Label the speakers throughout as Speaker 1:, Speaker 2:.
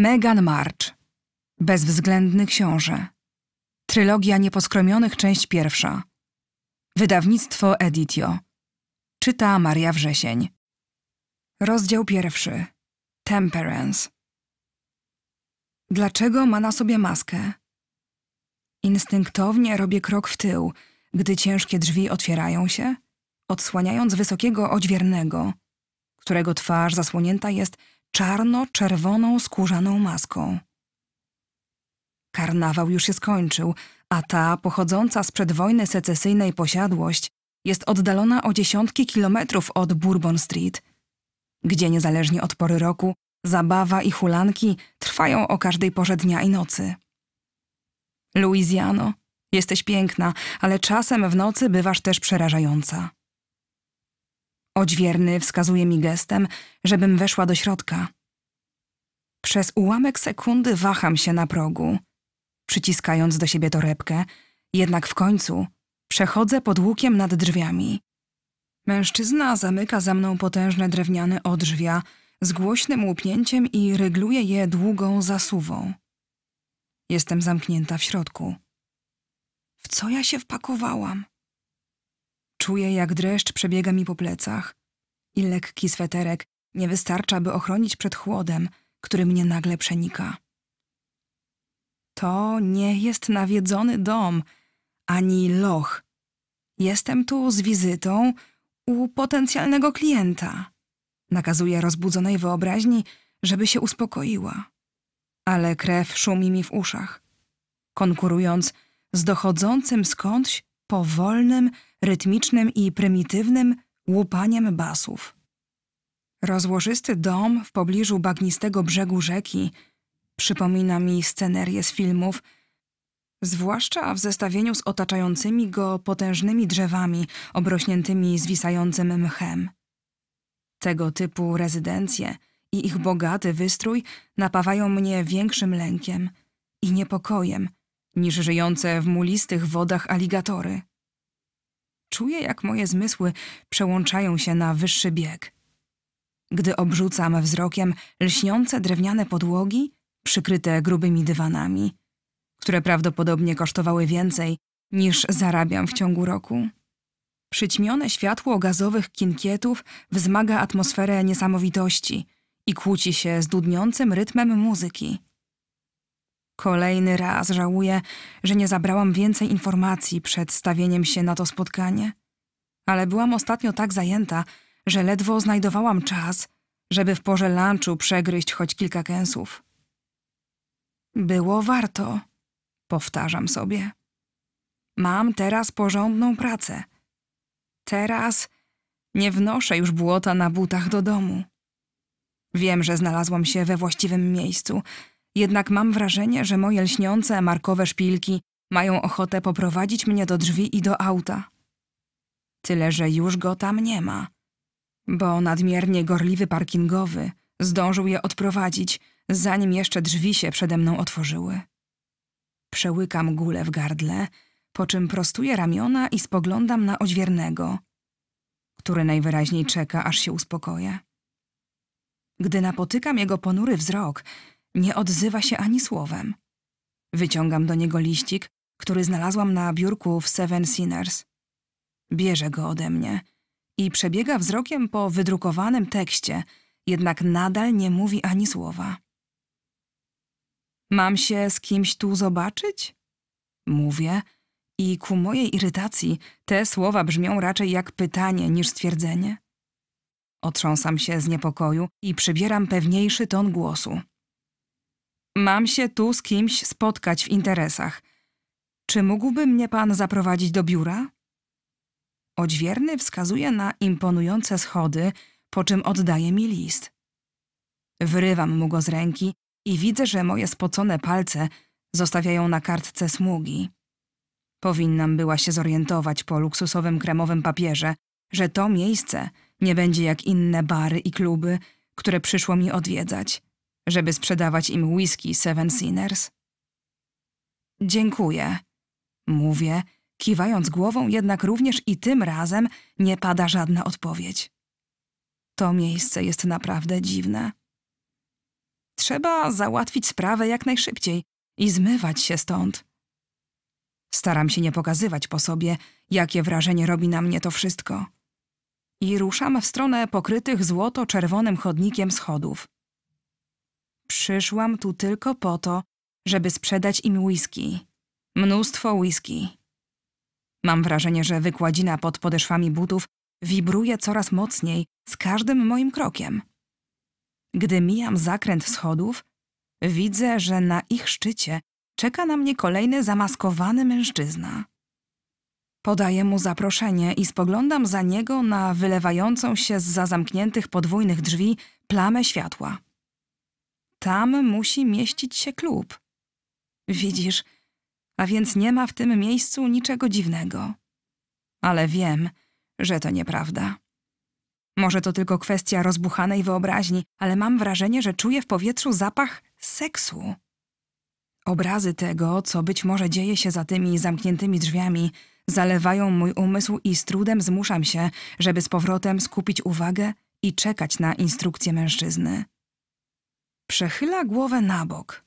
Speaker 1: Megan March. Bezwzględny książę. Trylogia Nieposkromionych, część pierwsza. Wydawnictwo Editio. Czyta Maria Wrzesień. Rozdział pierwszy. Temperance. Dlaczego ma na sobie maskę? Instynktownie robię krok w tył, gdy ciężkie drzwi otwierają się, odsłaniając wysokiego odźwiernego, którego twarz zasłonięta jest czarno-czerwoną skórzaną maską. Karnawał już się skończył, a ta pochodząca z przedwojny secesyjnej posiadłość jest oddalona o dziesiątki kilometrów od Bourbon Street, gdzie niezależnie od pory roku zabawa i hulanki trwają o każdej porze dnia i nocy. Luizjano, jesteś piękna, ale czasem w nocy bywasz też przerażająca. Odźwierny wskazuje mi gestem, żebym weszła do środka. Przez ułamek sekundy waham się na progu, przyciskając do siebie torebkę, jednak w końcu przechodzę pod łukiem nad drzwiami. Mężczyzna zamyka za mną potężne drewniane odrzwia z głośnym łupnięciem i rygluje je długą zasuwą. Jestem zamknięta w środku. W co ja się wpakowałam? Czuję, jak dreszcz przebiega mi po plecach i lekki sweterek nie wystarcza, by ochronić przed chłodem, który mnie nagle przenika. To nie jest nawiedzony dom, ani loch. Jestem tu z wizytą u potencjalnego klienta. Nakazuję rozbudzonej wyobraźni, żeby się uspokoiła. Ale krew szumi mi w uszach, konkurując z dochodzącym skądś powolnym, rytmicznym i prymitywnym łupaniem basów. Rozłożysty dom w pobliżu bagnistego brzegu rzeki przypomina mi scenerię z filmów, zwłaszcza w zestawieniu z otaczającymi go potężnymi drzewami obrośniętymi zwisającym mchem. Tego typu rezydencje i ich bogaty wystrój napawają mnie większym lękiem i niepokojem niż żyjące w mulistych wodach aligatory. Czuję, jak moje zmysły przełączają się na wyższy bieg. Gdy obrzucam wzrokiem lśniące drewniane podłogi, przykryte grubymi dywanami, które prawdopodobnie kosztowały więcej niż zarabiam w ciągu roku. Przyćmione światło gazowych kinkietów wzmaga atmosferę niesamowitości i kłóci się z dudniącym rytmem muzyki. Kolejny raz żałuję, że nie zabrałam więcej informacji przed stawieniem się na to spotkanie. Ale byłam ostatnio tak zajęta, że ledwo znajdowałam czas, żeby w porze lunchu przegryźć choć kilka kęsów. Było warto, powtarzam sobie. Mam teraz porządną pracę. Teraz nie wnoszę już błota na butach do domu. Wiem, że znalazłam się we właściwym miejscu – jednak mam wrażenie, że moje lśniące, markowe szpilki mają ochotę poprowadzić mnie do drzwi i do auta. Tyle, że już go tam nie ma. Bo nadmiernie gorliwy parkingowy zdążył je odprowadzić, zanim jeszcze drzwi się przede mną otworzyły. Przełykam gulę w gardle, po czym prostuję ramiona i spoglądam na odźwiernego, który najwyraźniej czeka, aż się uspokoję. Gdy napotykam jego ponury wzrok, nie odzywa się ani słowem. Wyciągam do niego liścik, który znalazłam na biurku w Seven Sinners. Bierze go ode mnie i przebiega wzrokiem po wydrukowanym tekście, jednak nadal nie mówi ani słowa. Mam się z kimś tu zobaczyć? Mówię i ku mojej irytacji te słowa brzmią raczej jak pytanie niż stwierdzenie. Otrząsam się z niepokoju i przybieram pewniejszy ton głosu. Mam się tu z kimś spotkać w interesach. Czy mógłby mnie pan zaprowadzić do biura? Odźwierny wskazuje na imponujące schody, po czym oddaje mi list. Wyrywam mu go z ręki i widzę, że moje spocone palce zostawiają na kartce smugi. Powinnam była się zorientować po luksusowym kremowym papierze, że to miejsce nie będzie jak inne bary i kluby, które przyszło mi odwiedzać żeby sprzedawać im whisky Seven Sinners? Dziękuję, mówię, kiwając głową, jednak również i tym razem nie pada żadna odpowiedź. To miejsce jest naprawdę dziwne. Trzeba załatwić sprawę jak najszybciej i zmywać się stąd. Staram się nie pokazywać po sobie, jakie wrażenie robi na mnie to wszystko. I ruszam w stronę pokrytych złoto-czerwonym chodnikiem schodów. Przyszłam tu tylko po to, żeby sprzedać im whisky. Mnóstwo whisky. Mam wrażenie, że wykładzina pod podeszwami butów wibruje coraz mocniej z każdym moim krokiem. Gdy mijam zakręt schodów, widzę, że na ich szczycie czeka na mnie kolejny zamaskowany mężczyzna. Podaję mu zaproszenie i spoglądam za niego na wylewającą się z za zamkniętych podwójnych drzwi plamę światła. Tam musi mieścić się klub. Widzisz, a więc nie ma w tym miejscu niczego dziwnego. Ale wiem, że to nieprawda. Może to tylko kwestia rozbuchanej wyobraźni, ale mam wrażenie, że czuję w powietrzu zapach seksu. Obrazy tego, co być może dzieje się za tymi zamkniętymi drzwiami, zalewają mój umysł i z trudem zmuszam się, żeby z powrotem skupić uwagę i czekać na instrukcję mężczyzny. Przechyla głowę na bok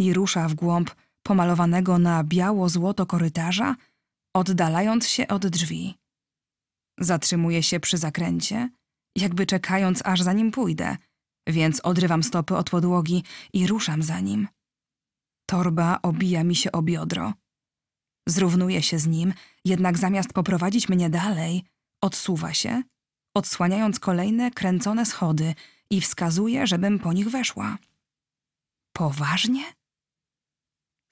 Speaker 1: i rusza w głąb pomalowanego na biało-złoto korytarza, oddalając się od drzwi. Zatrzymuje się przy zakręcie, jakby czekając, aż za nim pójdę, więc odrywam stopy od podłogi i ruszam za nim. Torba obija mi się o biodro. Zrównuję się z nim, jednak zamiast poprowadzić mnie dalej, odsuwa się, odsłaniając kolejne kręcone schody – i wskazuje, żebym po nich weszła. Poważnie?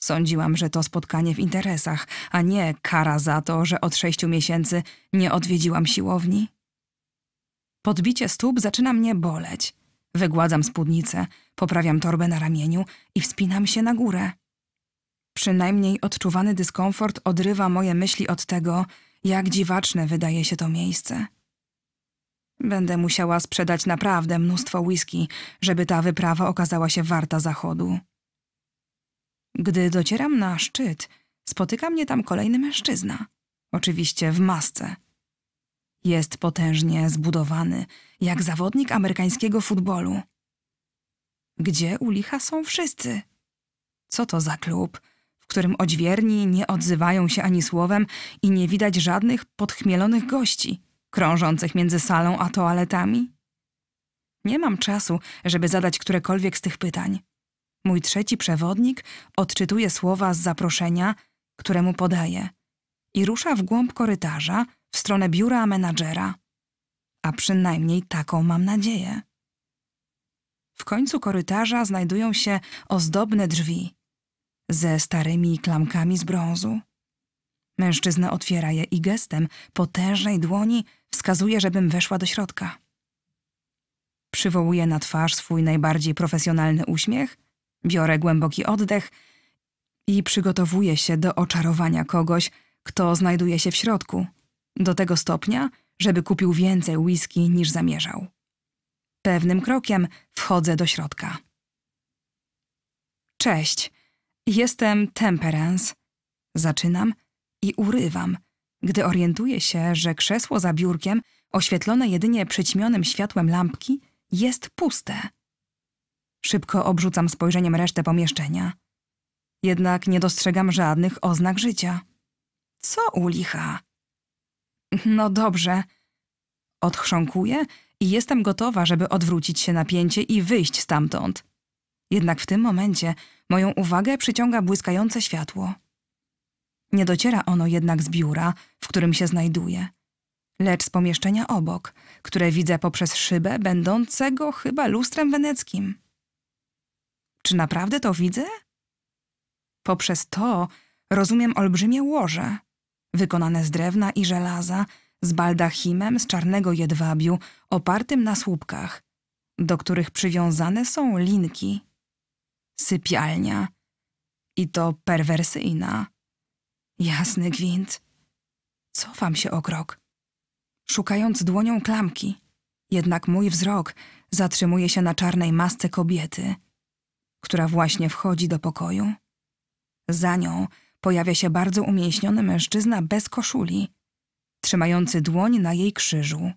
Speaker 1: Sądziłam, że to spotkanie w interesach, a nie kara za to, że od sześciu miesięcy nie odwiedziłam siłowni. Podbicie stóp zaczyna mnie boleć. Wygładzam spódnicę, poprawiam torbę na ramieniu i wspinam się na górę. Przynajmniej odczuwany dyskomfort odrywa moje myśli od tego, jak dziwaczne wydaje się to miejsce. Będę musiała sprzedać naprawdę mnóstwo whisky, żeby ta wyprawa okazała się warta zachodu. Gdy docieram na szczyt, spotyka mnie tam kolejny mężczyzna. Oczywiście w masce. Jest potężnie zbudowany, jak zawodnik amerykańskiego futbolu. Gdzie u licha są wszyscy? Co to za klub, w którym odźwierni nie odzywają się ani słowem i nie widać żadnych podchmielonych gości? krążących między salą a toaletami? Nie mam czasu, żeby zadać którekolwiek z tych pytań. Mój trzeci przewodnik odczytuje słowa z zaproszenia, które mu podaje, i rusza w głąb korytarza w stronę biura menadżera. A przynajmniej taką mam nadzieję. W końcu korytarza znajdują się ozdobne drzwi ze starymi klamkami z brązu. Mężczyzna otwiera je i gestem potężnej dłoni wskazuje, żebym weszła do środka. Przywołuję na twarz swój najbardziej profesjonalny uśmiech, biorę głęboki oddech i przygotowuję się do oczarowania kogoś, kto znajduje się w środku, do tego stopnia, żeby kupił więcej whisky niż zamierzał. Pewnym krokiem wchodzę do środka. Cześć, jestem Temperance. Zaczynam – i urywam, gdy orientuję się, że krzesło za biurkiem, oświetlone jedynie przyćmionym światłem lampki, jest puste. Szybko obrzucam spojrzeniem resztę pomieszczenia. Jednak nie dostrzegam żadnych oznak życia. Co u licha? No dobrze. Odchrząkuję i jestem gotowa, żeby odwrócić się napięcie i wyjść stamtąd. Jednak w tym momencie moją uwagę przyciąga błyskające światło. Nie dociera ono jednak z biura, w którym się znajduję, lecz z pomieszczenia obok, które widzę poprzez szybę będącego chyba lustrem weneckim. Czy naprawdę to widzę? Poprzez to rozumiem olbrzymie łoże, wykonane z drewna i żelaza, z baldachimem z czarnego jedwabiu opartym na słupkach, do których przywiązane są linki. Sypialnia. I to perwersyjna Jasny gwint. Cofam się o krok, szukając dłonią klamki. Jednak mój wzrok zatrzymuje się na czarnej masce kobiety, która właśnie wchodzi do pokoju. Za nią pojawia się bardzo umięśniony mężczyzna bez koszuli, trzymający dłoń na jej krzyżu.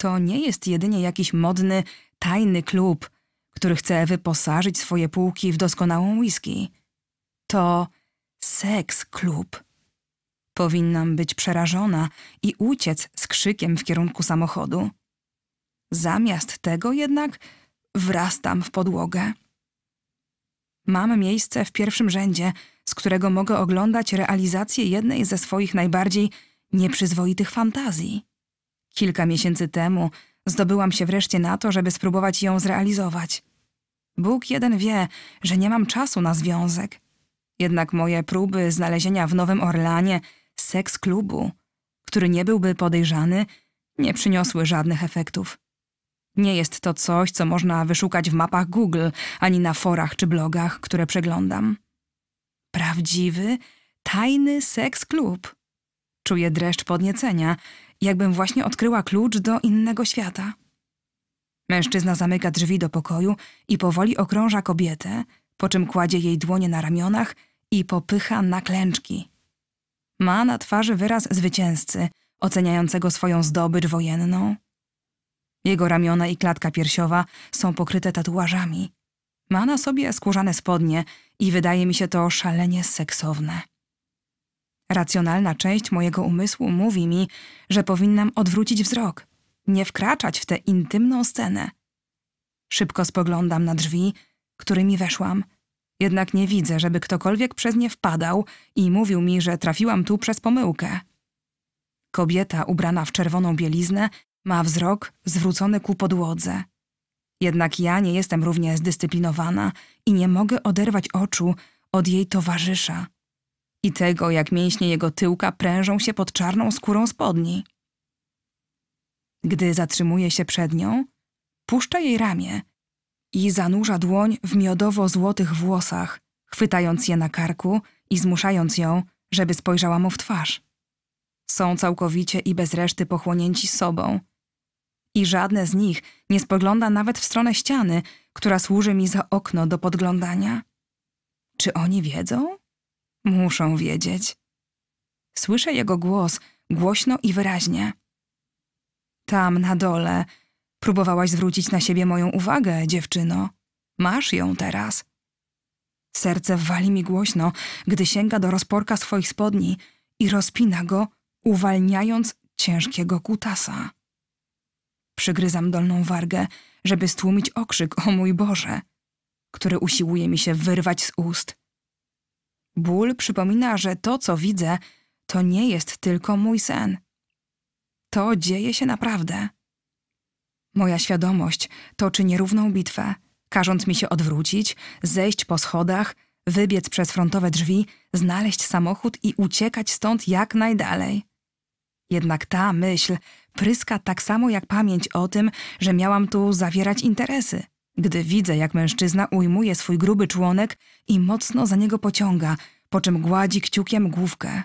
Speaker 1: To nie jest jedynie jakiś modny, tajny klub, który chce wyposażyć swoje półki w doskonałą whisky. To Seks klub. Powinnam być przerażona i uciec z krzykiem w kierunku samochodu. Zamiast tego jednak wrastam w podłogę. Mam miejsce w pierwszym rzędzie, z którego mogę oglądać realizację jednej ze swoich najbardziej nieprzyzwoitych fantazji. Kilka miesięcy temu zdobyłam się wreszcie na to, żeby spróbować ją zrealizować. Bóg jeden wie, że nie mam czasu na związek, jednak moje próby znalezienia w Nowym Orlanie seks klubu, który nie byłby podejrzany, nie przyniosły żadnych efektów. Nie jest to coś, co można wyszukać w mapach Google, ani na forach czy blogach, które przeglądam. Prawdziwy, tajny seks klub. Czuję dreszcz podniecenia, jakbym właśnie odkryła klucz do innego świata. Mężczyzna zamyka drzwi do pokoju i powoli okrąża kobietę, po czym kładzie jej dłonie na ramionach i popycha na klęczki. Ma na twarzy wyraz zwycięzcy, oceniającego swoją zdobycz wojenną. Jego ramiona i klatka piersiowa są pokryte tatuażami. Ma na sobie skórzane spodnie i wydaje mi się to szalenie seksowne. Racjonalna część mojego umysłu mówi mi, że powinnam odwrócić wzrok, nie wkraczać w tę intymną scenę. Szybko spoglądam na drzwi, którymi weszłam. Jednak nie widzę, żeby ktokolwiek przez nie wpadał i mówił mi, że trafiłam tu przez pomyłkę. Kobieta ubrana w czerwoną bieliznę ma wzrok zwrócony ku podłodze. Jednak ja nie jestem równie zdyscyplinowana i nie mogę oderwać oczu od jej towarzysza i tego, jak mięśnie jego tyłka prężą się pod czarną skórą spodni. Gdy zatrzymuje się przed nią, puszcza jej ramię – i zanurza dłoń w miodowo-złotych włosach, chwytając je na karku i zmuszając ją, żeby spojrzała mu w twarz. Są całkowicie i bez reszty pochłonięci sobą. I żadne z nich nie spogląda nawet w stronę ściany, która służy mi za okno do podglądania. Czy oni wiedzą? Muszą wiedzieć. Słyszę jego głos, głośno i wyraźnie. Tam na dole Próbowałaś zwrócić na siebie moją uwagę, dziewczyno. Masz ją teraz. Serce wali mi głośno, gdy sięga do rozporka swoich spodni i rozpina go, uwalniając ciężkiego kutasa. Przygryzam dolną wargę, żeby stłumić okrzyk, o mój Boże, który usiłuje mi się wyrwać z ust. Ból przypomina, że to, co widzę, to nie jest tylko mój sen. To dzieje się naprawdę. Moja świadomość toczy nierówną bitwę, każąc mi się odwrócić, zejść po schodach, wybiec przez frontowe drzwi, znaleźć samochód i uciekać stąd jak najdalej. Jednak ta myśl pryska tak samo jak pamięć o tym, że miałam tu zawierać interesy. Gdy widzę, jak mężczyzna ujmuje swój gruby członek i mocno za niego pociąga, po czym gładzi kciukiem główkę.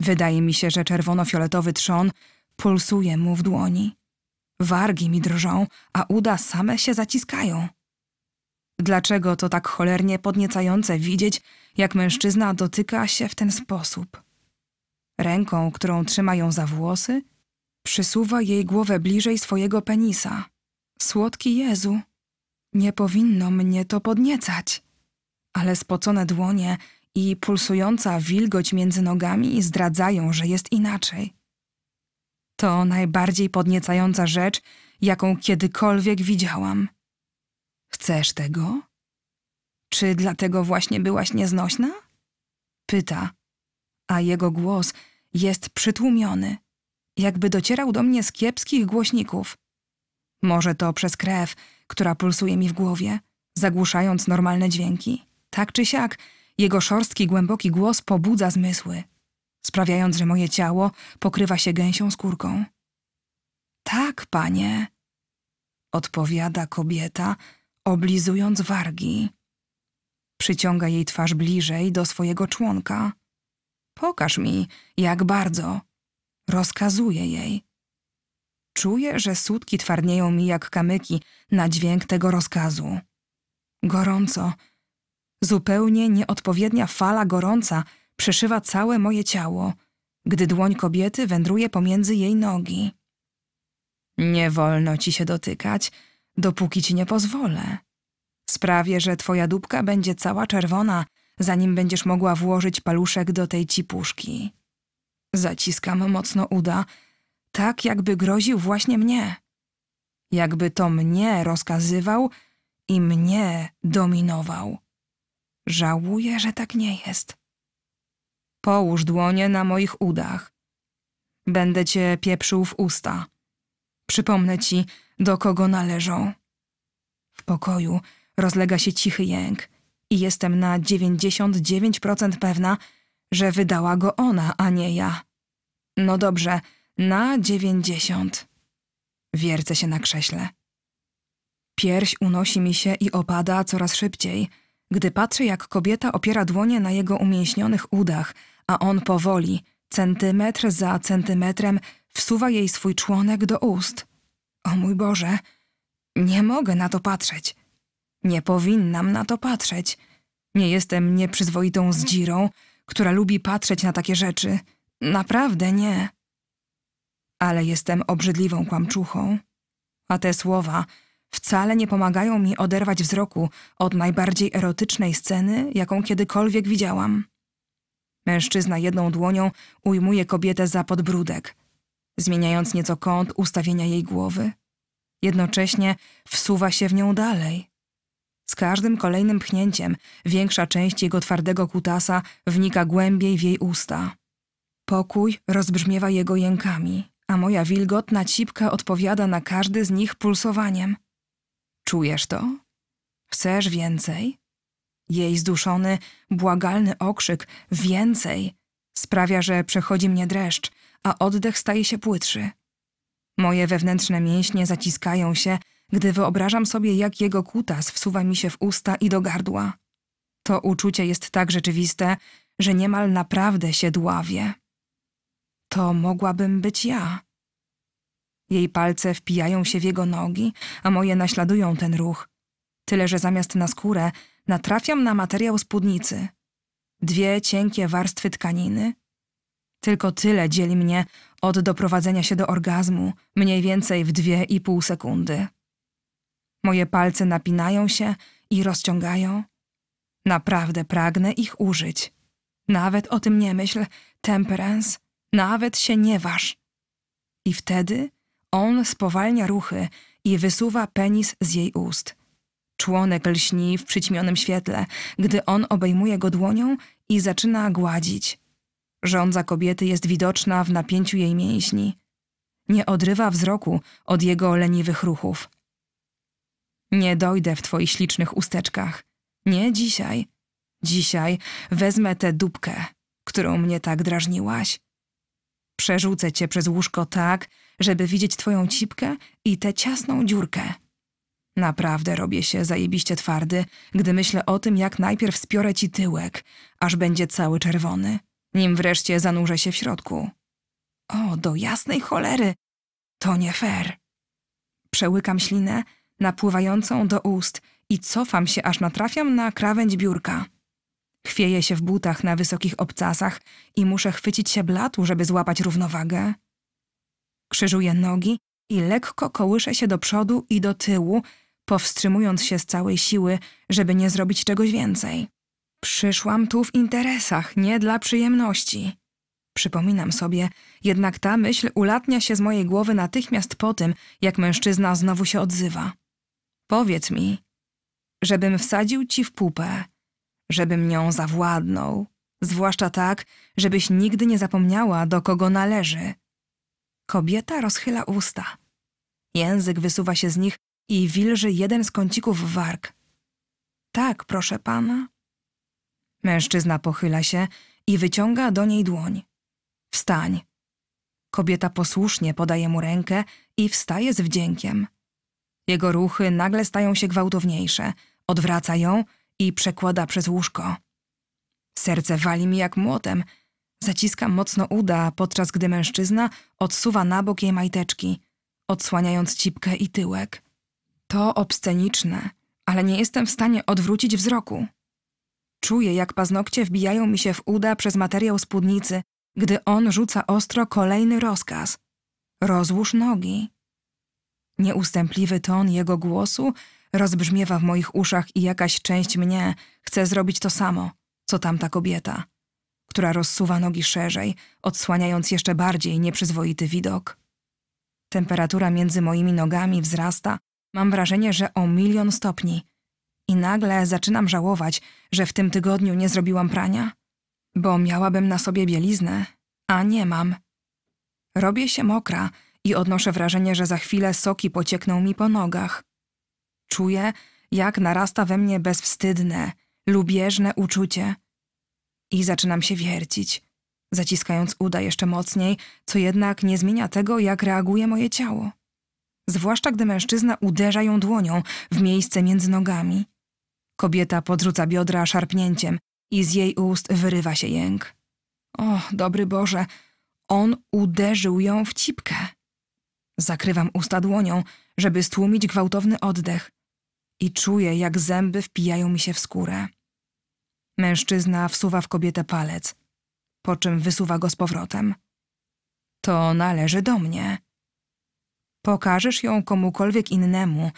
Speaker 1: Wydaje mi się, że czerwono-fioletowy trzon pulsuje mu w dłoni. Wargi mi drżą, a uda same się zaciskają. Dlaczego to tak cholernie podniecające widzieć, jak mężczyzna dotyka się w ten sposób? Ręką, którą trzyma ją za włosy, przysuwa jej głowę bliżej swojego penisa. Słodki Jezu, nie powinno mnie to podniecać. Ale spocone dłonie i pulsująca wilgoć między nogami zdradzają, że jest inaczej. To najbardziej podniecająca rzecz, jaką kiedykolwiek widziałam. Chcesz tego? Czy dlatego właśnie byłaś nieznośna? Pyta, a jego głos jest przytłumiony, jakby docierał do mnie z kiepskich głośników. Może to przez krew, która pulsuje mi w głowie, zagłuszając normalne dźwięki. Tak czy siak, jego szorstki, głęboki głos pobudza zmysły sprawiając, że moje ciało pokrywa się gęsią skórką. Tak, panie, odpowiada kobieta, oblizując wargi. Przyciąga jej twarz bliżej do swojego członka. Pokaż mi, jak bardzo. Rozkazuje jej. Czuję, że sutki twardnieją mi jak kamyki na dźwięk tego rozkazu. Gorąco. Zupełnie nieodpowiednia fala gorąca przeszywa całe moje ciało, gdy dłoń kobiety wędruje pomiędzy jej nogi. Nie wolno ci się dotykać, dopóki ci nie pozwolę. Sprawię, że twoja dupka będzie cała czerwona, zanim będziesz mogła włożyć paluszek do tej cipuszki. Zaciskam mocno uda, tak jakby groził właśnie mnie. Jakby to mnie rozkazywał i mnie dominował. Żałuję, że tak nie jest. Połóż dłonie na moich udach. Będę cię pieprzył w usta. Przypomnę ci, do kogo należą. W pokoju rozlega się cichy jęk i jestem na 99% pewna, że wydała go ona, a nie ja. No dobrze, na 90. Wiercę się na krześle. Pierś unosi mi się i opada coraz szybciej, gdy patrzę, jak kobieta opiera dłonie na jego umięśnionych udach, a on powoli, centymetr za centymetrem, wsuwa jej swój członek do ust. O mój Boże, nie mogę na to patrzeć. Nie powinnam na to patrzeć. Nie jestem nieprzyzwoitą zdzirą, która lubi patrzeć na takie rzeczy. Naprawdę nie. Ale jestem obrzydliwą kłamczuchą. A te słowa wcale nie pomagają mi oderwać wzroku od najbardziej erotycznej sceny, jaką kiedykolwiek widziałam. Mężczyzna jedną dłonią ujmuje kobietę za podbródek, zmieniając nieco kąt ustawienia jej głowy. Jednocześnie wsuwa się w nią dalej. Z każdym kolejnym pchnięciem większa część jego twardego kutasa wnika głębiej w jej usta. Pokój rozbrzmiewa jego jękami, a moja wilgotna cipka odpowiada na każdy z nich pulsowaniem. Czujesz to? Chcesz więcej? Jej zduszony, błagalny okrzyk więcej sprawia, że przechodzi mnie dreszcz, a oddech staje się płytszy. Moje wewnętrzne mięśnie zaciskają się, gdy wyobrażam sobie, jak jego kutas wsuwa mi się w usta i do gardła. To uczucie jest tak rzeczywiste, że niemal naprawdę się dławię. To mogłabym być ja. Jej palce wpijają się w jego nogi, a moje naśladują ten ruch. Tyle, że zamiast na skórę natrafiam na materiał spódnicy. Dwie cienkie warstwy tkaniny. Tylko tyle dzieli mnie od doprowadzenia się do orgazmu, mniej więcej w dwie i pół sekundy. Moje palce napinają się i rozciągają. Naprawdę pragnę ich użyć. Nawet o tym nie myśl, temperance, nawet się nie waż. I wtedy on spowalnia ruchy i wysuwa penis z jej ust. Członek lśni w przyćmionym świetle, gdy on obejmuje go dłonią i zaczyna gładzić. Rządza kobiety jest widoczna w napięciu jej mięśni. Nie odrywa wzroku od jego leniwych ruchów. Nie dojdę w twoich ślicznych usteczkach. Nie dzisiaj. Dzisiaj wezmę tę dupkę, którą mnie tak drażniłaś. Przerzucę cię przez łóżko tak, żeby widzieć twoją cipkę i tę ciasną dziurkę. Naprawdę robię się zajebiście twardy, gdy myślę o tym, jak najpierw spiorę ci tyłek, aż będzie cały czerwony, nim wreszcie zanurzę się w środku. O, do jasnej cholery! To nie fair. Przełykam ślinę, napływającą do ust i cofam się, aż natrafiam na krawędź biurka. Chwieję się w butach na wysokich obcasach i muszę chwycić się blatu, żeby złapać równowagę. Krzyżuję nogi i lekko kołyszę się do przodu i do tyłu, powstrzymując się z całej siły, żeby nie zrobić czegoś więcej. Przyszłam tu w interesach, nie dla przyjemności. Przypominam sobie, jednak ta myśl ulatnia się z mojej głowy natychmiast po tym, jak mężczyzna znowu się odzywa. Powiedz mi, żebym wsadził ci w pupę, żebym nią zawładnął, zwłaszcza tak, żebyś nigdy nie zapomniała, do kogo należy. Kobieta rozchyla usta. Język wysuwa się z nich i wilży jeden z kącików warg. Tak, proszę pana. Mężczyzna pochyla się i wyciąga do niej dłoń. Wstań. Kobieta posłusznie podaje mu rękę i wstaje z wdziękiem. Jego ruchy nagle stają się gwałtowniejsze, odwraca ją i przekłada przez łóżko. Serce wali mi jak młotem. Zaciskam mocno uda, podczas gdy mężczyzna odsuwa na bok jej majteczki, odsłaniając cipkę i tyłek. To obsceniczne, ale nie jestem w stanie odwrócić wzroku. Czuję, jak paznokcie wbijają mi się w uda przez materiał spódnicy, gdy on rzuca ostro kolejny rozkaz. Rozłóż nogi. Nieustępliwy ton jego głosu rozbrzmiewa w moich uszach i jakaś część mnie chce zrobić to samo, co tamta kobieta, która rozsuwa nogi szerzej, odsłaniając jeszcze bardziej nieprzyzwoity widok. Temperatura między moimi nogami wzrasta, Mam wrażenie, że o milion stopni. I nagle zaczynam żałować, że w tym tygodniu nie zrobiłam prania, bo miałabym na sobie bieliznę, a nie mam. Robię się mokra i odnoszę wrażenie, że za chwilę soki pociekną mi po nogach. Czuję, jak narasta we mnie bezwstydne, lubieżne uczucie. I zaczynam się wiercić, zaciskając uda jeszcze mocniej, co jednak nie zmienia tego, jak reaguje moje ciało zwłaszcza gdy mężczyzna uderza ją dłonią w miejsce między nogami. Kobieta podrzuca biodra szarpnięciem i z jej ust wyrywa się jęk. O, dobry Boże, on uderzył ją w cipkę. Zakrywam usta dłonią, żeby stłumić gwałtowny oddech i czuję, jak zęby wpijają mi się w skórę. Mężczyzna wsuwa w kobietę palec, po czym wysuwa go z powrotem. To należy do mnie. Pokażesz ją komukolwiek innemu,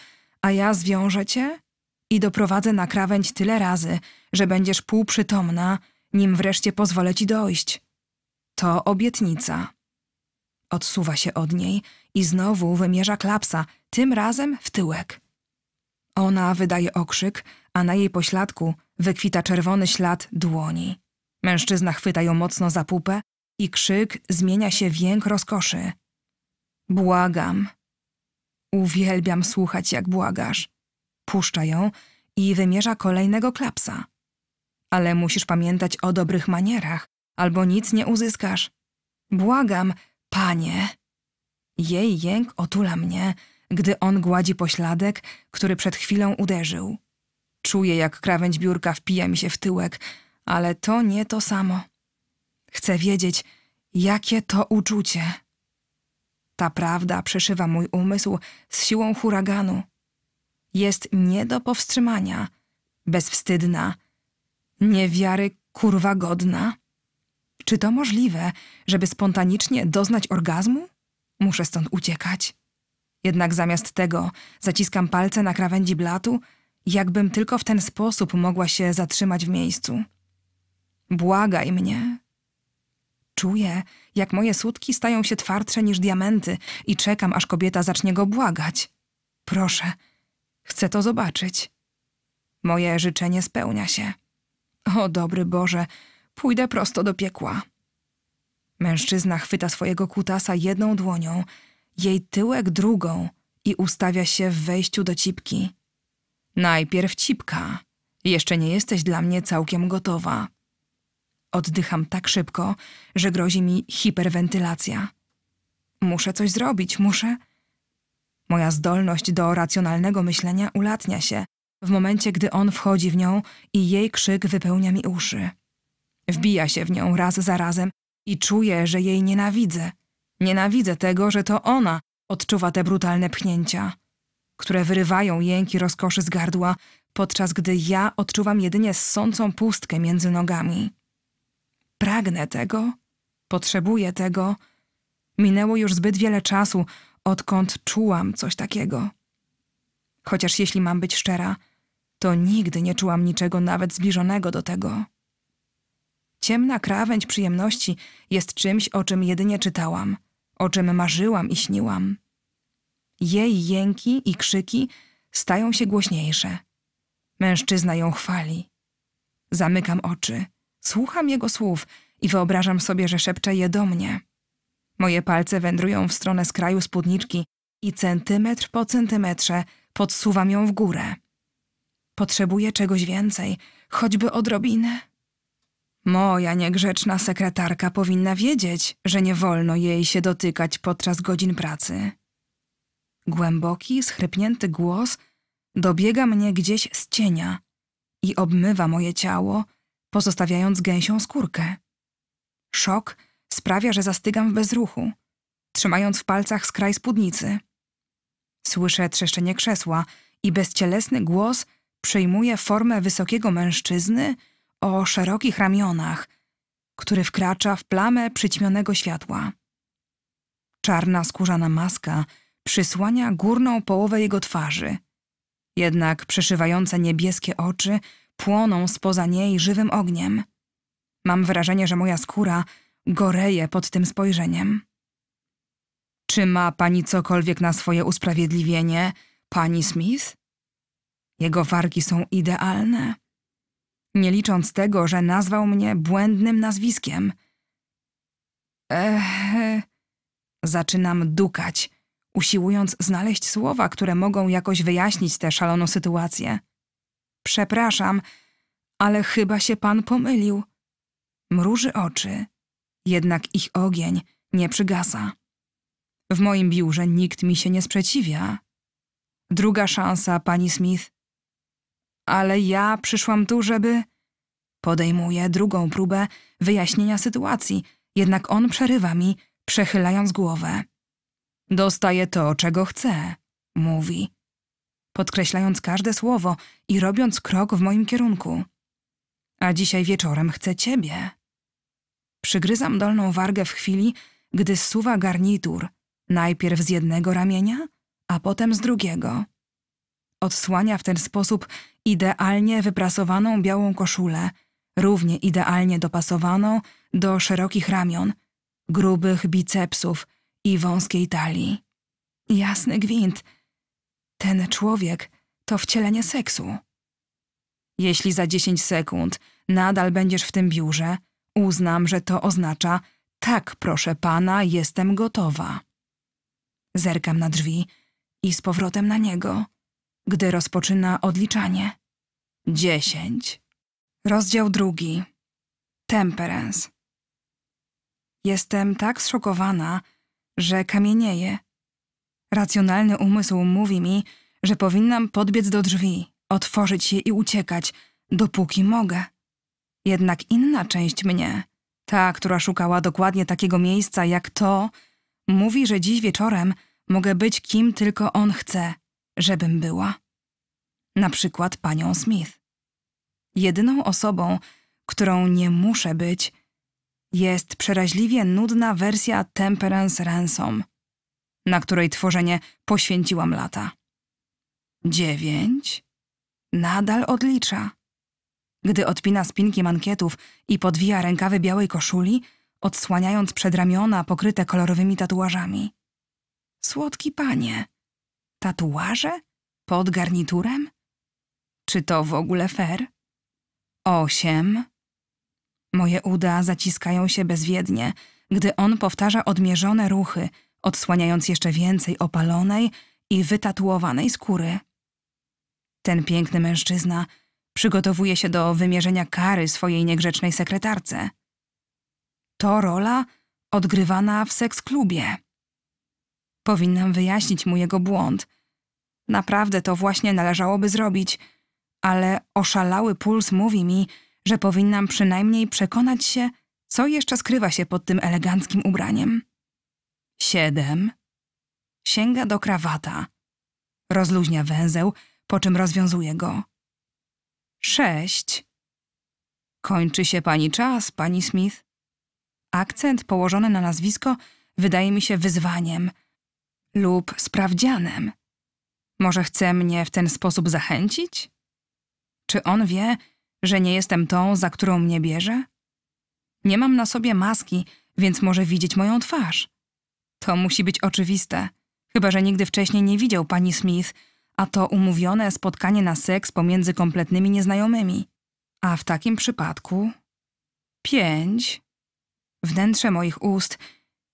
Speaker 1: a ja zwiążę cię i doprowadzę na krawędź tyle razy, że będziesz półprzytomna, nim wreszcie pozwolę ci dojść. To obietnica. Odsuwa się od niej i znowu wymierza klapsa, tym razem w tyłek. Ona wydaje okrzyk, a na jej pośladku wykwita czerwony ślad dłoni. Mężczyzna chwyta ją mocno za pupę i krzyk zmienia się w jęk rozkoszy. Błagam. Uwielbiam słuchać, jak błagasz. Puszcza ją i wymierza kolejnego klapsa. Ale musisz pamiętać o dobrych manierach, albo nic nie uzyskasz. Błagam, panie. Jej jęk otula mnie, gdy on gładzi pośladek, który przed chwilą uderzył. Czuję, jak krawędź biurka wpija mi się w tyłek, ale to nie to samo. Chcę wiedzieć, jakie to uczucie. Ta prawda przeszywa mój umysł z siłą huraganu. Jest nie do powstrzymania, bezwstydna, niewiary kurwa godna. Czy to możliwe, żeby spontanicznie doznać orgazmu? Muszę stąd uciekać. Jednak zamiast tego zaciskam palce na krawędzi blatu, jakbym tylko w ten sposób mogła się zatrzymać w miejscu. Błagaj mnie, Czuję, jak moje sutki stają się twardsze niż diamenty i czekam, aż kobieta zacznie go błagać. Proszę, chcę to zobaczyć. Moje życzenie spełnia się. O dobry Boże, pójdę prosto do piekła. Mężczyzna chwyta swojego kutasa jedną dłonią, jej tyłek drugą i ustawia się w wejściu do cipki. Najpierw cipka. Jeszcze nie jesteś dla mnie całkiem gotowa. Oddycham tak szybko, że grozi mi hiperwentylacja. Muszę coś zrobić, muszę. Moja zdolność do racjonalnego myślenia ulatnia się w momencie, gdy on wchodzi w nią i jej krzyk wypełnia mi uszy. Wbija się w nią raz za razem i czuję, że jej nienawidzę. Nienawidzę tego, że to ona odczuwa te brutalne pchnięcia, które wyrywają jęki rozkoszy z gardła, podczas gdy ja odczuwam jedynie ssącą pustkę między nogami. Pragnę tego, potrzebuję tego. Minęło już zbyt wiele czasu, odkąd czułam coś takiego. Chociaż jeśli mam być szczera, to nigdy nie czułam niczego nawet zbliżonego do tego. Ciemna krawędź przyjemności jest czymś, o czym jedynie czytałam, o czym marzyłam i śniłam. Jej jęki i krzyki stają się głośniejsze. Mężczyzna ją chwali. Zamykam oczy. Słucham jego słów i wyobrażam sobie, że szepcze je do mnie. Moje palce wędrują w stronę skraju spódniczki i centymetr po centymetrze podsuwam ją w górę. Potrzebuję czegoś więcej, choćby odrobinę. Moja niegrzeczna sekretarka powinna wiedzieć, że nie wolno jej się dotykać podczas godzin pracy. Głęboki, schrypnięty głos dobiega mnie gdzieś z cienia i obmywa moje ciało, pozostawiając gęsią skórkę. Szok sprawia, że zastygam w bezruchu, trzymając w palcach skraj spódnicy. Słyszę trzeszczenie krzesła i bezcielesny głos przyjmuje formę wysokiego mężczyzny o szerokich ramionach, który wkracza w plamę przyćmionego światła. Czarna skórzana maska przysłania górną połowę jego twarzy, jednak przeszywające niebieskie oczy – płoną spoza niej żywym ogniem. Mam wrażenie, że moja skóra goreje pod tym spojrzeniem. Czy ma pani cokolwiek na swoje usprawiedliwienie, pani Smith? Jego wargi są idealne. Nie licząc tego, że nazwał mnie błędnym nazwiskiem. Ech, zaczynam dukać, usiłując znaleźć słowa, które mogą jakoś wyjaśnić tę szaloną sytuację. Przepraszam, ale chyba się pan pomylił. Mruży oczy, jednak ich ogień nie przygasa. W moim biurze nikt mi się nie sprzeciwia. Druga szansa, pani Smith. Ale ja przyszłam tu, żeby. Podejmuję drugą próbę wyjaśnienia sytuacji, jednak on przerywa mi, przechylając głowę. Dostaję to, czego chcę, mówi podkreślając każde słowo i robiąc krok w moim kierunku. A dzisiaj wieczorem chcę ciebie. Przygryzam dolną wargę w chwili, gdy zsuwa garnitur, najpierw z jednego ramienia, a potem z drugiego. Odsłania w ten sposób idealnie wyprasowaną białą koszulę, równie idealnie dopasowaną do szerokich ramion, grubych bicepsów i wąskiej talii. Jasny gwint – ten człowiek to wcielenie seksu. Jeśli za 10 sekund nadal będziesz w tym biurze, uznam, że to oznacza tak, proszę pana, jestem gotowa. Zerkam na drzwi i z powrotem na niego, gdy rozpoczyna odliczanie. Dziesięć. Rozdział drugi. Temperance. Jestem tak zszokowana, że kamienieję. Racjonalny umysł mówi mi, że powinnam podbiec do drzwi, otworzyć je i uciekać, dopóki mogę. Jednak inna część mnie, ta, która szukała dokładnie takiego miejsca jak to, mówi, że dziś wieczorem mogę być kim tylko on chce, żebym była. Na przykład panią Smith. Jedyną osobą, którą nie muszę być, jest przeraźliwie nudna wersja Temperance Ransom – na której tworzenie poświęciłam lata. Dziewięć. Nadal odlicza. Gdy odpina spinki mankietów i podwija rękawy białej koszuli, odsłaniając przedramiona pokryte kolorowymi tatuażami. Słodki panie, tatuaże pod garniturem? Czy to w ogóle fair? Osiem. Moje uda zaciskają się bezwiednie, gdy on powtarza odmierzone ruchy – odsłaniając jeszcze więcej opalonej i wytatuowanej skóry. Ten piękny mężczyzna przygotowuje się do wymierzenia kary swojej niegrzecznej sekretarce. To rola odgrywana w seks-klubie. Powinnam wyjaśnić mu jego błąd. Naprawdę to właśnie należałoby zrobić, ale oszalały puls mówi mi, że powinnam przynajmniej przekonać się, co jeszcze skrywa się pod tym eleganckim ubraniem. Siedem. Sięga do krawata. Rozluźnia węzeł, po czym rozwiązuje go. Sześć. Kończy się pani czas, pani Smith. Akcent położony na nazwisko wydaje mi się wyzwaniem lub sprawdzianem. Może chce mnie w ten sposób zachęcić? Czy on wie, że nie jestem tą, za którą mnie bierze? Nie mam na sobie maski, więc może widzieć moją twarz. To musi być oczywiste. Chyba, że nigdy wcześniej nie widział pani Smith, a to umówione spotkanie na seks pomiędzy kompletnymi nieznajomymi. A w takim przypadku... Pięć. Wnętrze moich ust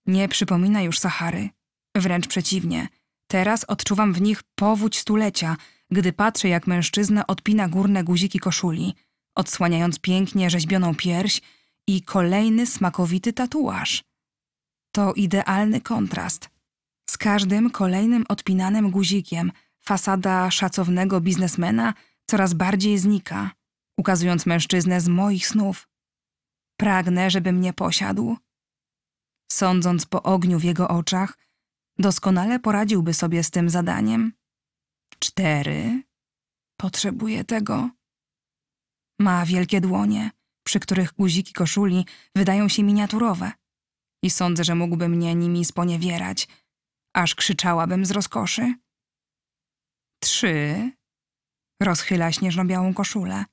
Speaker 1: nie przypomina już Sahary. Wręcz przeciwnie. Teraz odczuwam w nich powódź stulecia, gdy patrzę, jak mężczyzna odpina górne guziki koszuli, odsłaniając pięknie rzeźbioną pierś i kolejny smakowity tatuaż – to idealny kontrast. Z każdym kolejnym odpinanym guzikiem fasada szacownego biznesmena coraz bardziej znika, ukazując mężczyznę z moich snów. Pragnę, żeby mnie posiadł. Sądząc po ogniu w jego oczach, doskonale poradziłby sobie z tym zadaniem. Cztery. Potrzebuje tego. Ma wielkie dłonie, przy których guziki koszuli wydają się miniaturowe i sądzę, że mógłby mnie nimi sponiewierać, aż krzyczałabym z rozkoszy. Trzy. Rozchyla śnieżno-białą koszulę,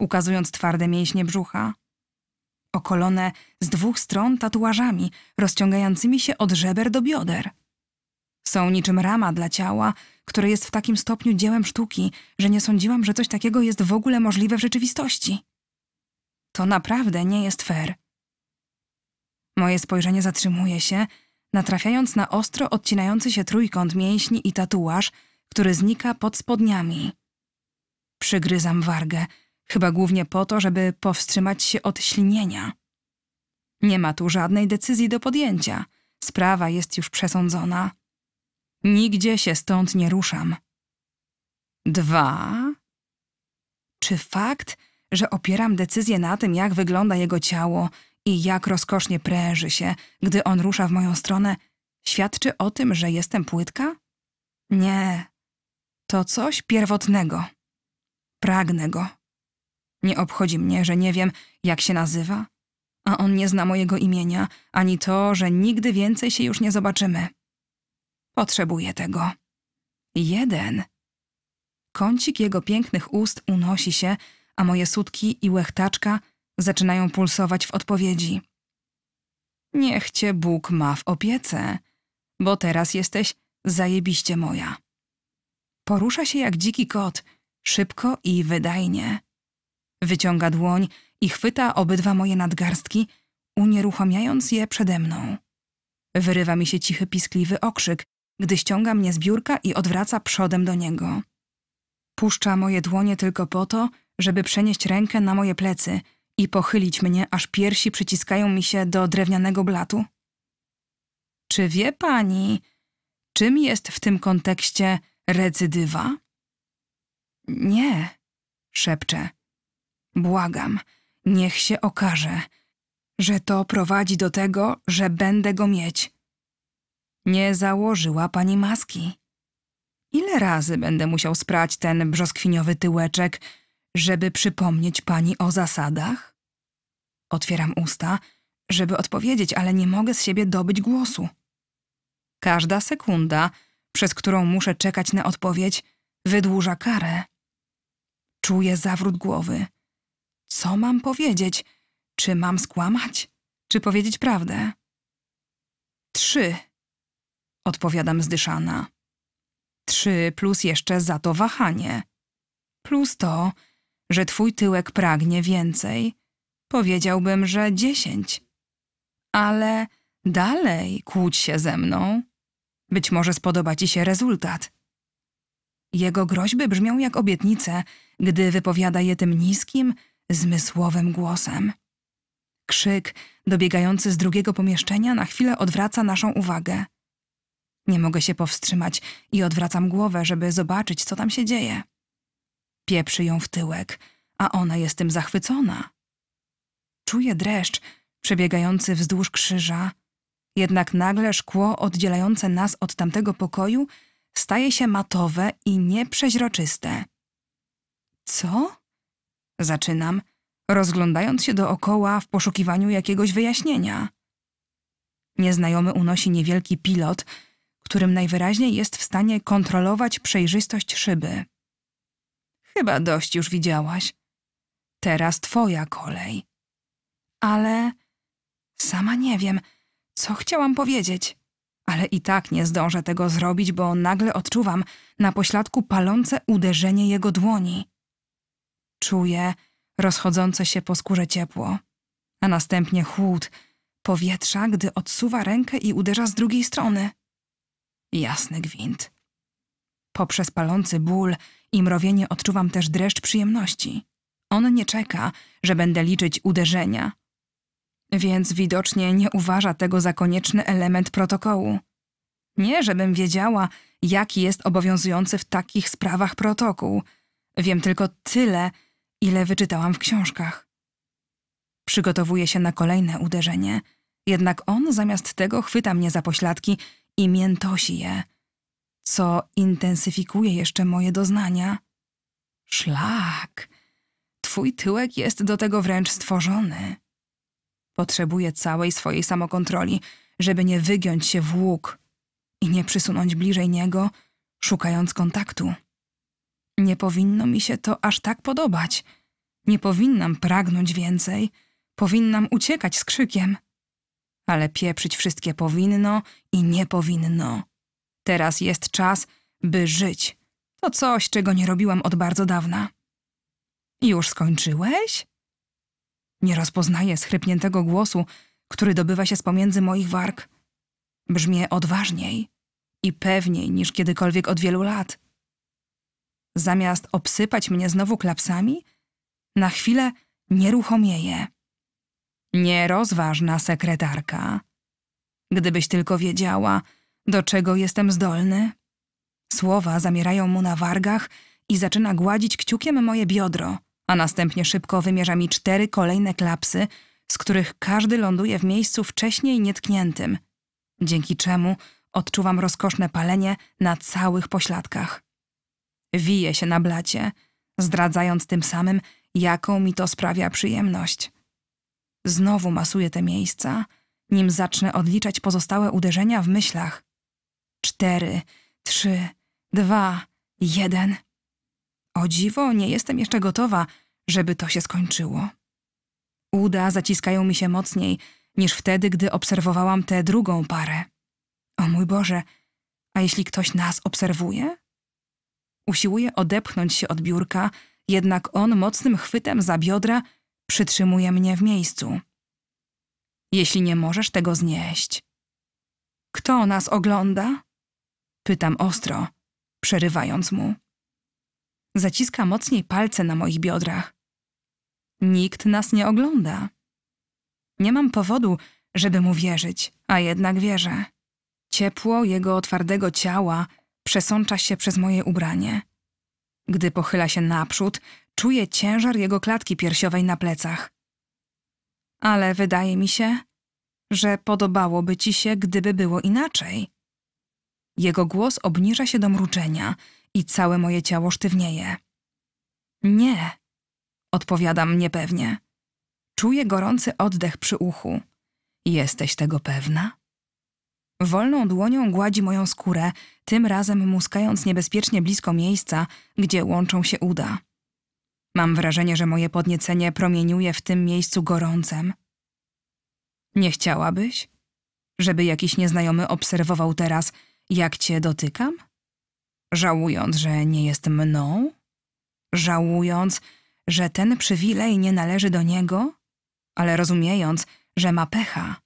Speaker 1: ukazując twarde mięśnie brzucha. Okolone z dwóch stron tatuażami, rozciągającymi się od żeber do bioder. Są niczym rama dla ciała, które jest w takim stopniu dziełem sztuki, że nie sądziłam, że coś takiego jest w ogóle możliwe w rzeczywistości. To naprawdę nie jest fair. Moje spojrzenie zatrzymuje się, natrafiając na ostro odcinający się trójkąt mięśni i tatuaż, który znika pod spodniami. Przygryzam wargę, chyba głównie po to, żeby powstrzymać się od ślinienia. Nie ma tu żadnej decyzji do podjęcia. Sprawa jest już przesądzona. Nigdzie się stąd nie ruszam. Dwa. Czy fakt, że opieram decyzję na tym, jak wygląda jego ciało, i jak rozkosznie pręży się, gdy on rusza w moją stronę, świadczy o tym, że jestem płytka? Nie. To coś pierwotnego. Pragnę go. Nie obchodzi mnie, że nie wiem, jak się nazywa, a on nie zna mojego imienia, ani to, że nigdy więcej się już nie zobaczymy. Potrzebuję tego. Jeden. Kącik jego pięknych ust unosi się, a moje sutki i łechtaczka zaczynają pulsować w odpowiedzi. Niech cię Bóg ma w opiece, bo teraz jesteś zajebiście moja. Porusza się jak dziki kot, szybko i wydajnie. Wyciąga dłoń i chwyta obydwa moje nadgarstki, unieruchamiając je przede mną. Wyrywa mi się cichy, piskliwy okrzyk, gdy ściąga mnie z biurka i odwraca przodem do niego. Puszcza moje dłonie tylko po to, żeby przenieść rękę na moje plecy – i pochylić mnie, aż piersi przyciskają mi się do drewnianego blatu? Czy wie pani, czym jest w tym kontekście recydywa? Nie, szepczę. Błagam, niech się okaże, że to prowadzi do tego, że będę go mieć. Nie założyła pani maski. Ile razy będę musiał sprać ten brzoskwiniowy tyłeczek, żeby przypomnieć pani o zasadach? Otwieram usta, żeby odpowiedzieć, ale nie mogę z siebie dobyć głosu. Każda sekunda, przez którą muszę czekać na odpowiedź, wydłuża karę. Czuję zawrót głowy. Co mam powiedzieć? Czy mam skłamać? Czy powiedzieć prawdę? Trzy, odpowiadam zdyszana. Trzy plus jeszcze za to wahanie. Plus to, że twój tyłek pragnie więcej, Powiedziałbym, że dziesięć. Ale dalej kłóć się ze mną. Być może spodoba ci się rezultat. Jego groźby brzmią jak obietnice, gdy wypowiada je tym niskim, zmysłowym głosem. Krzyk dobiegający z drugiego pomieszczenia na chwilę odwraca naszą uwagę. Nie mogę się powstrzymać i odwracam głowę, żeby zobaczyć, co tam się dzieje. Pieprzy ją w tyłek, a ona jest tym zachwycona czuje dreszcz przebiegający wzdłuż krzyża. Jednak nagle szkło oddzielające nas od tamtego pokoju staje się matowe i nieprzeźroczyste. Co? Zaczynam, rozglądając się dookoła w poszukiwaniu jakiegoś wyjaśnienia. Nieznajomy unosi niewielki pilot, którym najwyraźniej jest w stanie kontrolować przejrzystość szyby. Chyba dość już widziałaś. Teraz twoja kolej ale sama nie wiem, co chciałam powiedzieć. Ale i tak nie zdążę tego zrobić, bo nagle odczuwam na pośladku palące uderzenie jego dłoni. Czuję rozchodzące się po skórze ciepło, a następnie chłód powietrza, gdy odsuwa rękę i uderza z drugiej strony. Jasny gwint. Poprzez palący ból i mrowienie odczuwam też dreszcz przyjemności. On nie czeka, że będę liczyć uderzenia, więc widocznie nie uważa tego za konieczny element protokołu. Nie, żebym wiedziała, jaki jest obowiązujący w takich sprawach protokół. Wiem tylko tyle, ile wyczytałam w książkach. Przygotowuję się na kolejne uderzenie, jednak on zamiast tego chwyta mnie za pośladki i miętosi je, co intensyfikuje jeszcze moje doznania. Szlak! Twój tyłek jest do tego wręcz stworzony. Potrzebuje całej swojej samokontroli, żeby nie wygiąć się w łuk i nie przysunąć bliżej niego, szukając kontaktu. Nie powinno mi się to aż tak podobać. Nie powinnam pragnąć więcej, powinnam uciekać z krzykiem. Ale pieprzyć wszystkie powinno i nie powinno. Teraz jest czas, by żyć. To coś, czego nie robiłam od bardzo dawna. Już skończyłeś? Nie rozpoznaję schrypniętego głosu, który dobywa się z pomiędzy moich warg. Brzmię odważniej i pewniej niż kiedykolwiek od wielu lat. Zamiast obsypać mnie znowu klapsami, na chwilę nieruchomieje. Nierozważna sekretarka. Gdybyś tylko wiedziała, do czego jestem zdolny. Słowa zamierają mu na wargach i zaczyna gładzić kciukiem moje biodro a następnie szybko wymierza mi cztery kolejne klapsy, z których każdy ląduje w miejscu wcześniej nietkniętym, dzięki czemu odczuwam rozkoszne palenie na całych pośladkach. Wiję się na blacie, zdradzając tym samym, jaką mi to sprawia przyjemność. Znowu masuję te miejsca, nim zacznę odliczać pozostałe uderzenia w myślach. Cztery, trzy, dwa, jeden. O dziwo, nie jestem jeszcze gotowa, żeby to się skończyło. Uda zaciskają mi się mocniej niż wtedy, gdy obserwowałam tę drugą parę. O mój Boże, a jeśli ktoś nas obserwuje? Usiłuję odepchnąć się od biurka, jednak on mocnym chwytem za biodra przytrzymuje mnie w miejscu. Jeśli nie możesz tego znieść. Kto nas ogląda? Pytam ostro, przerywając mu. Zaciska mocniej palce na moich biodrach. Nikt nas nie ogląda. Nie mam powodu, żeby mu wierzyć, a jednak wierzę. Ciepło jego twardego ciała przesącza się przez moje ubranie. Gdy pochyla się naprzód, czuję ciężar jego klatki piersiowej na plecach. Ale wydaje mi się, że podobałoby ci się, gdyby było inaczej. Jego głos obniża się do mruczenia – i całe moje ciało sztywnieje. Nie, odpowiadam niepewnie. Czuję gorący oddech przy uchu. Jesteś tego pewna? Wolną dłonią gładzi moją skórę, tym razem muskając niebezpiecznie blisko miejsca, gdzie łączą się uda. Mam wrażenie, że moje podniecenie promieniuje w tym miejscu gorącem. Nie chciałabyś, żeby jakiś nieznajomy obserwował teraz, jak cię dotykam? Żałując, że nie jest mną? Żałując, że ten przywilej nie należy do niego? Ale rozumiejąc, że ma pecha,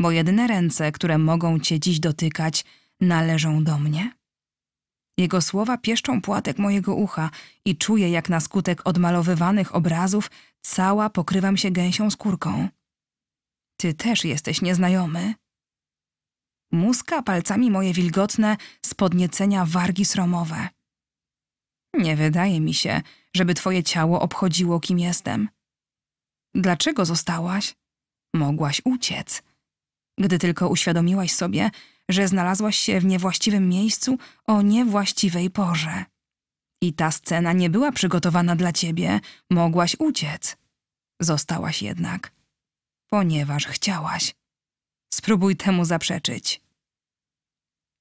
Speaker 1: bo jedyne ręce, które mogą cię dziś dotykać, należą do mnie? Jego słowa pieszczą płatek mojego ucha i czuję, jak na skutek odmalowywanych obrazów cała pokrywam się gęsią skórką. Ty też jesteś nieznajomy, Muska palcami moje wilgotne z podniecenia wargi sromowe. Nie wydaje mi się, żeby twoje ciało obchodziło, kim jestem. Dlaczego zostałaś? Mogłaś uciec. Gdy tylko uświadomiłaś sobie, że znalazłaś się w niewłaściwym miejscu o niewłaściwej porze. I ta scena nie była przygotowana dla ciebie, mogłaś uciec. Zostałaś jednak, ponieważ chciałaś. Spróbuj temu zaprzeczyć.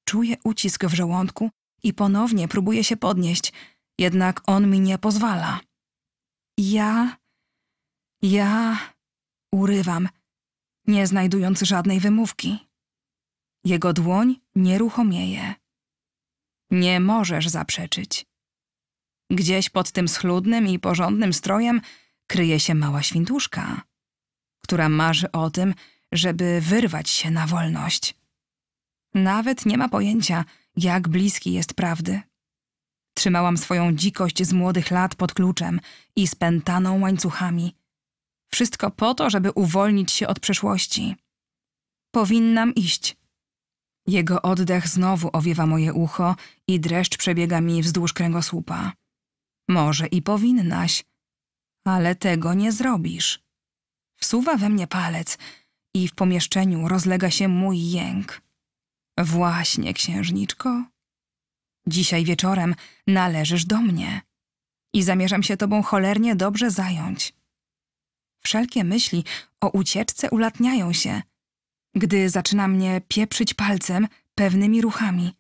Speaker 1: Czuję ucisk w żołądku i ponownie próbuję się podnieść, jednak on mi nie pozwala. Ja. Ja. Urywam, nie znajdując żadnej wymówki. Jego dłoń nieruchomieje. Nie możesz zaprzeczyć. Gdzieś pod tym schludnym i porządnym strojem kryje się mała świntuszka, która marzy o tym, żeby wyrwać się na wolność. Nawet nie ma pojęcia, jak bliski jest prawdy. Trzymałam swoją dzikość z młodych lat pod kluczem i spętaną łańcuchami. Wszystko po to, żeby uwolnić się od przeszłości. Powinnam iść. Jego oddech znowu owiewa moje ucho i dreszcz przebiega mi wzdłuż kręgosłupa. Może i powinnaś, ale tego nie zrobisz. Wsuwa we mnie palec i w pomieszczeniu rozlega się mój jęk. Właśnie, księżniczko. Dzisiaj wieczorem należysz do mnie i zamierzam się tobą cholernie dobrze zająć. Wszelkie myśli o ucieczce ulatniają się, gdy zaczyna mnie pieprzyć palcem pewnymi ruchami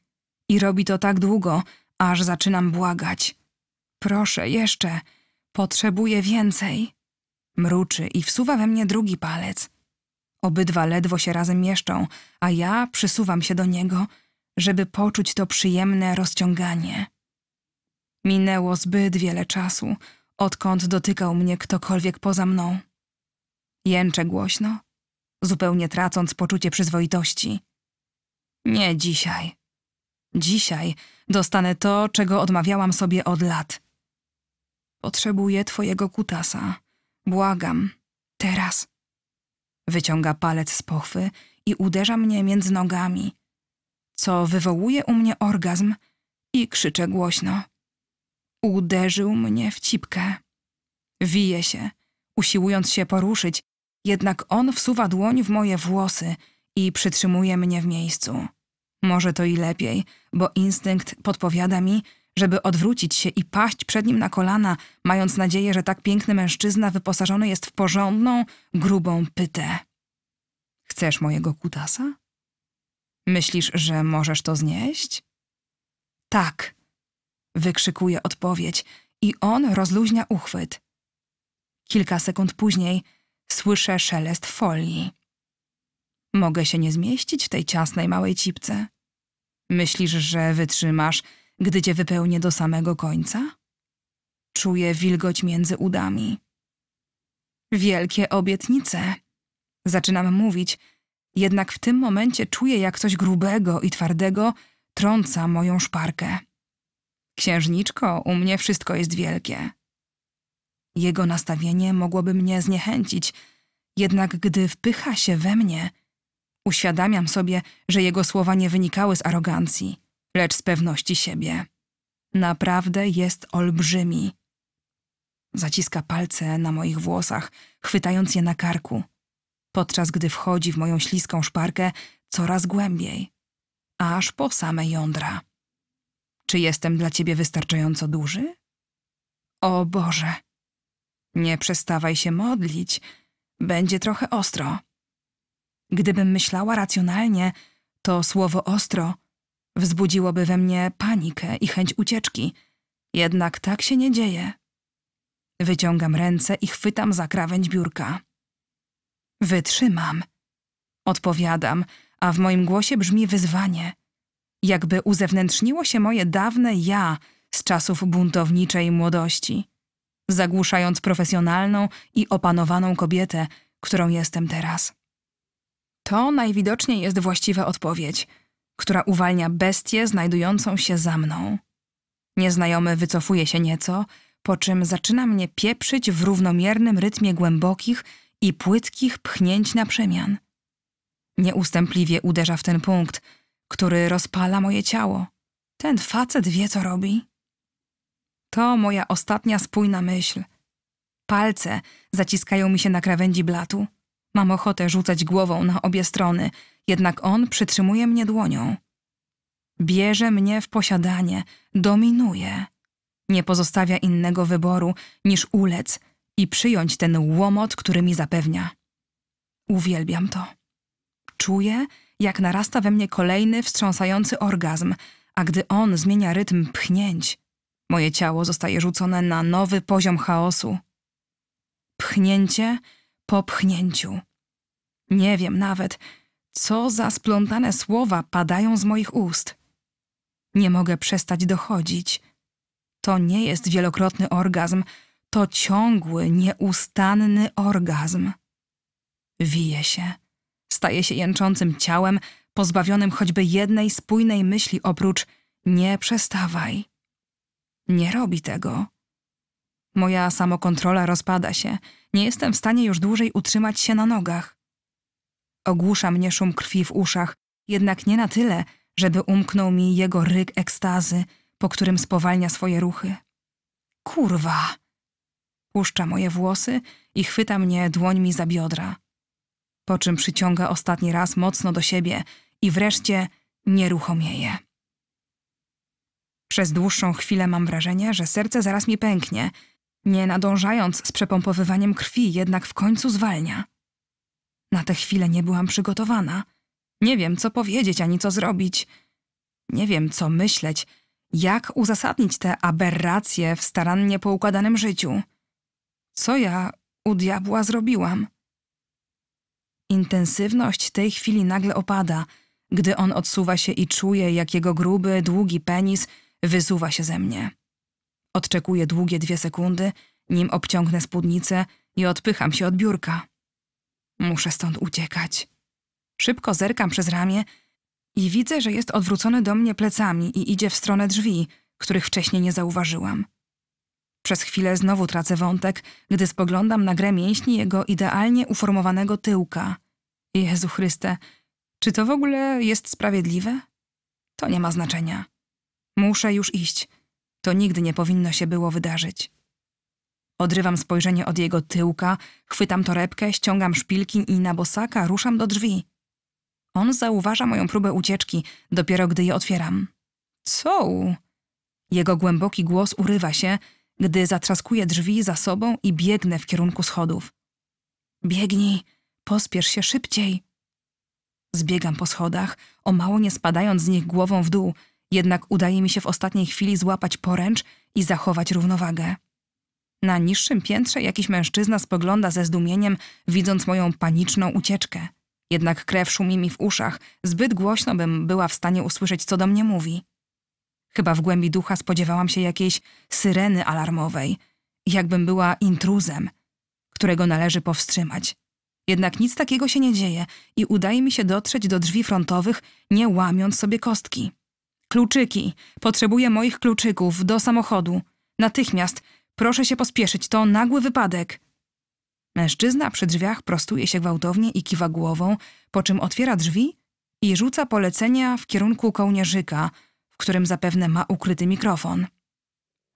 Speaker 1: i robi to tak długo, aż zaczynam błagać. Proszę jeszcze, potrzebuję więcej. Mruczy i wsuwa we mnie drugi palec. Obydwa ledwo się razem mieszczą, a ja przysuwam się do niego, żeby poczuć to przyjemne rozciąganie. Minęło zbyt wiele czasu, odkąd dotykał mnie ktokolwiek poza mną. Jęczę głośno, zupełnie tracąc poczucie przyzwoitości. Nie dzisiaj. Dzisiaj dostanę to, czego odmawiałam sobie od lat. Potrzebuję twojego kutasa. Błagam. Teraz. Wyciąga palec z pochwy i uderza mnie między nogami, co wywołuje u mnie orgazm i krzyczę głośno. Uderzył mnie w cipkę. Wije się, usiłując się poruszyć, jednak on wsuwa dłoń w moje włosy i przytrzymuje mnie w miejscu. Może to i lepiej, bo instynkt podpowiada mi, żeby odwrócić się i paść przed nim na kolana, mając nadzieję, że tak piękny mężczyzna wyposażony jest w porządną, grubą pytę. Chcesz mojego kutasa? Myślisz, że możesz to znieść? Tak, wykrzykuje odpowiedź i on rozluźnia uchwyt. Kilka sekund później słyszę szelest folii. Mogę się nie zmieścić w tej ciasnej małej cipce. Myślisz, że wytrzymasz gdy cię wypełnię do samego końca? Czuję wilgoć między udami. Wielkie obietnice. Zaczynam mówić, jednak w tym momencie czuję, jak coś grubego i twardego trąca moją szparkę. Księżniczko, u mnie wszystko jest wielkie. Jego nastawienie mogłoby mnie zniechęcić, jednak gdy wpycha się we mnie, uświadamiam sobie, że jego słowa nie wynikały z arogancji, lecz z pewności siebie. Naprawdę jest olbrzymi. Zaciska palce na moich włosach, chwytając je na karku, podczas gdy wchodzi w moją śliską szparkę coraz głębiej, aż po same jądra. Czy jestem dla ciebie wystarczająco duży? O Boże! Nie przestawaj się modlić, będzie trochę ostro. Gdybym myślała racjonalnie, to słowo ostro Wzbudziłoby we mnie panikę i chęć ucieczki. Jednak tak się nie dzieje. Wyciągam ręce i chwytam za krawędź biurka. Wytrzymam. Odpowiadam, a w moim głosie brzmi wyzwanie. Jakby uzewnętrzniło się moje dawne ja z czasów buntowniczej młodości, zagłuszając profesjonalną i opanowaną kobietę, którą jestem teraz. To najwidoczniej jest właściwa odpowiedź – która uwalnia bestię znajdującą się za mną. Nieznajomy wycofuje się nieco, po czym zaczyna mnie pieprzyć w równomiernym rytmie głębokich i płytkich pchnięć na przemian. Nieustępliwie uderza w ten punkt, który rozpala moje ciało. Ten facet wie, co robi. To moja ostatnia spójna myśl. Palce zaciskają mi się na krawędzi blatu. Mam ochotę rzucać głową na obie strony – jednak on przytrzymuje mnie dłonią. Bierze mnie w posiadanie, dominuje. Nie pozostawia innego wyboru niż ulec i przyjąć ten łomot, który mi zapewnia. Uwielbiam to. Czuję, jak narasta we mnie kolejny wstrząsający orgazm, a gdy on zmienia rytm pchnięć, moje ciało zostaje rzucone na nowy poziom chaosu. Pchnięcie po pchnięciu. Nie wiem nawet, co za splątane słowa padają z moich ust. Nie mogę przestać dochodzić. To nie jest wielokrotny orgazm, to ciągły, nieustanny orgazm. Wije się. Staje się jęczącym ciałem, pozbawionym choćby jednej spójnej myśli oprócz nie przestawaj. Nie robi tego. Moja samokontrola rozpada się. Nie jestem w stanie już dłużej utrzymać się na nogach. Ogłusza mnie szum krwi w uszach, jednak nie na tyle, żeby umknął mi jego ryk ekstazy, po którym spowalnia swoje ruchy. Kurwa! Puszcza moje włosy i chwyta mnie dłońmi za biodra. Po czym przyciąga ostatni raz mocno do siebie i wreszcie nieruchomieje. Przez dłuższą chwilę mam wrażenie, że serce zaraz mi pęknie, nie nadążając z przepompowywaniem krwi, jednak w końcu zwalnia. Na tę chwilę nie byłam przygotowana. Nie wiem, co powiedzieć ani co zrobić. Nie wiem, co myśleć, jak uzasadnić te aberracje w starannie poukładanym życiu. Co ja u diabła zrobiłam? Intensywność tej chwili nagle opada, gdy on odsuwa się i czuje, jak jego gruby, długi penis wysuwa się ze mnie. Odczekuję długie dwie sekundy, nim obciągnę spódnicę i odpycham się od biurka. Muszę stąd uciekać. Szybko zerkam przez ramię i widzę, że jest odwrócony do mnie plecami i idzie w stronę drzwi, których wcześniej nie zauważyłam. Przez chwilę znowu tracę wątek, gdy spoglądam na grę mięśni jego idealnie uformowanego tyłka. Jezu Chryste, czy to w ogóle jest sprawiedliwe? To nie ma znaczenia. Muszę już iść. To nigdy nie powinno się było wydarzyć. Odrywam spojrzenie od jego tyłka, chwytam torebkę, ściągam szpilki i na bosaka ruszam do drzwi. On zauważa moją próbę ucieczki, dopiero gdy je otwieram. Co? Jego głęboki głos urywa się, gdy zatraskuję drzwi za sobą i biegnę w kierunku schodów. Biegnij, pospiesz się szybciej. Zbiegam po schodach, o mało nie spadając z nich głową w dół, jednak udaje mi się w ostatniej chwili złapać poręcz i zachować równowagę. Na niższym piętrze jakiś mężczyzna spogląda ze zdumieniem, widząc moją paniczną ucieczkę. Jednak krew szumi mi w uszach, zbyt głośno bym była w stanie usłyszeć, co do mnie mówi. Chyba w głębi ducha spodziewałam się jakiejś syreny alarmowej, jakbym była intruzem, którego należy powstrzymać. Jednak nic takiego się nie dzieje i udaje mi się dotrzeć do drzwi frontowych, nie łamiąc sobie kostki. Kluczyki! Potrzebuję moich kluczyków do samochodu. Natychmiast Proszę się pospieszyć, to nagły wypadek. Mężczyzna przy drzwiach prostuje się gwałtownie i kiwa głową, po czym otwiera drzwi i rzuca polecenia w kierunku kołnierzyka, w którym zapewne ma ukryty mikrofon.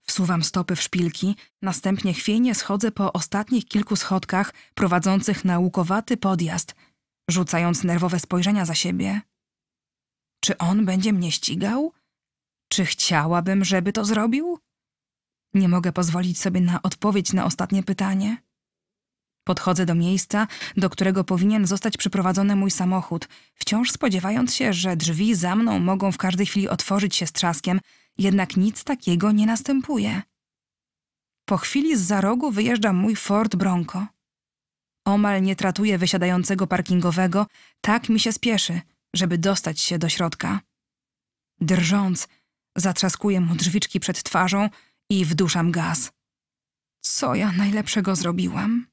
Speaker 1: Wsuwam stopy w szpilki, następnie chwiejnie schodzę po ostatnich kilku schodkach prowadzących na łukowaty podjazd, rzucając nerwowe spojrzenia za siebie. Czy on będzie mnie ścigał? Czy chciałabym, żeby to zrobił? Nie mogę pozwolić sobie na odpowiedź na ostatnie pytanie. Podchodzę do miejsca, do którego powinien zostać przyprowadzony mój samochód, wciąż spodziewając się, że drzwi za mną mogą w każdej chwili otworzyć się z trzaskiem, jednak nic takiego nie następuje. Po chwili z za rogu wyjeżdża mój Ford Bronco. Omal nie tratuje wysiadającego parkingowego, tak mi się spieszy, żeby dostać się do środka. Drżąc, zatrzaskuję mu drzwiczki przed twarzą, i wduszam gaz. Co ja najlepszego zrobiłam?